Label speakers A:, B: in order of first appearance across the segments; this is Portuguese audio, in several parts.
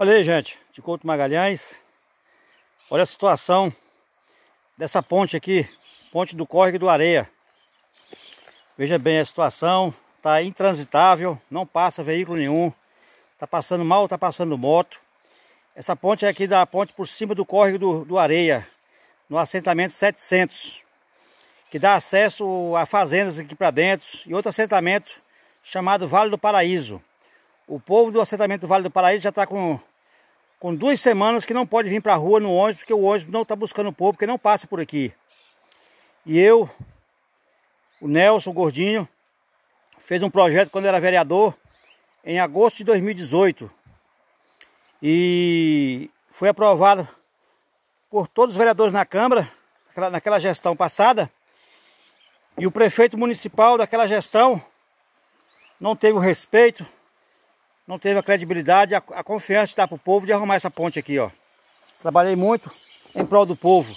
A: Olha aí, gente, de Couto Magalhães. Olha a situação dessa ponte aqui, ponte do Córrego do Areia. Veja bem a situação, tá intransitável, não passa veículo nenhum. Tá passando mal, tá passando moto. Essa ponte é aqui da ponte por cima do Córrego do, do Areia, no assentamento 700, que dá acesso a fazendas aqui para dentro e outro assentamento chamado Vale do Paraíso. O povo do assentamento Vale do Paraíso já está com com duas semanas que não pode vir para a rua no ônibus, porque o ônibus não está buscando o povo, porque não passa por aqui. E eu, o Nelson Gordinho, fez um projeto quando era vereador, em agosto de 2018. E foi aprovado por todos os vereadores na Câmara, naquela gestão passada. E o prefeito municipal daquela gestão não teve o respeito não teve a credibilidade, a, a confiança de dar para o povo de arrumar essa ponte aqui, ó. Trabalhei muito em prol do povo.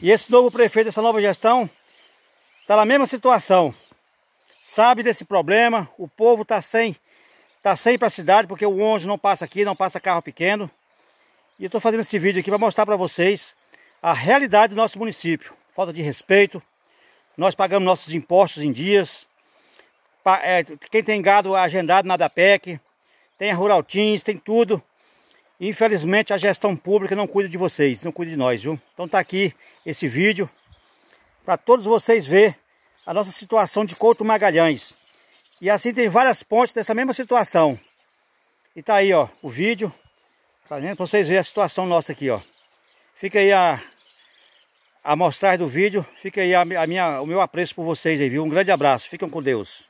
A: E esse novo prefeito, essa nova gestão, está na mesma situação. Sabe desse problema, o povo está sem, tá sem para a cidade, porque o 11 não passa aqui, não passa carro pequeno. E eu estou fazendo esse vídeo aqui para mostrar para vocês a realidade do nosso município. Falta de respeito, nós pagamos nossos impostos em dias. É, quem tem gado agendado na DAPEC, tem a Rural Teams, tem tudo. Infelizmente a gestão pública não cuida de vocês, não cuida de nós, viu? Então tá aqui esse vídeo para todos vocês ver a nossa situação de Couto Magalhães. E assim tem várias pontes dessa mesma situação. E tá aí, ó, o vídeo, tá vendo? Pra vocês verem a situação nossa aqui, ó. Fica aí a, a mostragem do vídeo, fica aí a, a minha, o meu apreço por vocês aí, viu? Um grande abraço, fiquem com Deus.